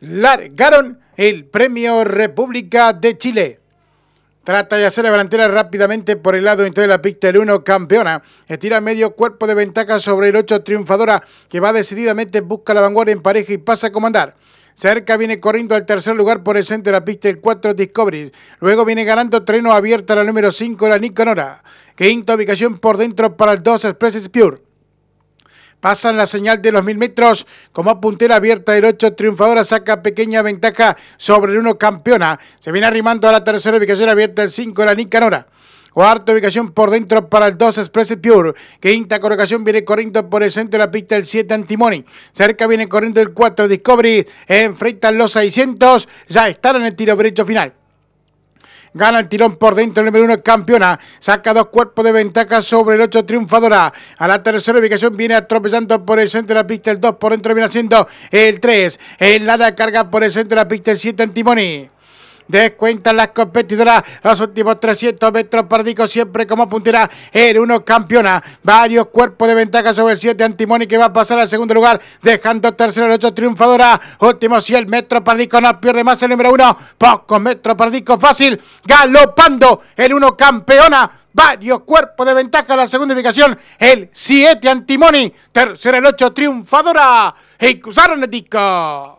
largaron el Premio República de Chile. Trata de hacer la delantera rápidamente por el lado interior de la pista el 1 campeona. Estira medio cuerpo de ventaja sobre el 8 triunfadora que va decididamente, busca la vanguardia en pareja y pasa a comandar. Cerca viene corriendo al tercer lugar por el centro de la pista el 4 Discovery. Luego viene ganando treno abierta la número 5 la Nora. Quinta ubicación por dentro para el 2 Express Pure. Pasan la señal de los mil metros como puntera abierta el 8 triunfadora saca pequeña ventaja sobre el 1 campeona. Se viene arrimando a la tercera ubicación abierta el 5 la Nicanora. Cuarta ubicación por dentro para el 2 Express Pure. Quinta colocación viene corriendo por el centro de la pista el 7 Antimoni. Cerca viene corriendo el 4 Discovery. Enfrentan los 600. Ya están en el tiro derecho final. Gana el tirón por dentro, el número uno es campeona. Saca dos cuerpos de ventaja sobre el ocho, triunfadora. A la tercera ubicación viene atropellando por el centro de la pista el 2. Por dentro viene haciendo el 3. En la carga por el centro de la pista el 7 Antimoni. Descuentan las competidoras los últimos 300 metros Pardico siempre como puntera el uno campeona. Varios cuerpos de ventaja sobre el 7 Antimoni que va a pasar al segundo lugar dejando tercero el 8 triunfadora. Último 100 metros Pardico no pierde más el número 1. Pocos metros Pardico fácil galopando el 1 campeona varios cuerpos de ventaja. La segunda ubicación, el 7 Antimoni. Tercero el 8 Triunfadora. Y cruzaron el disco.